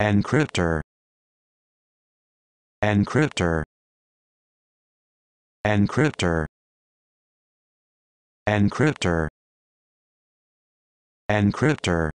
encryptor encryptor encryptor encryptor encryptor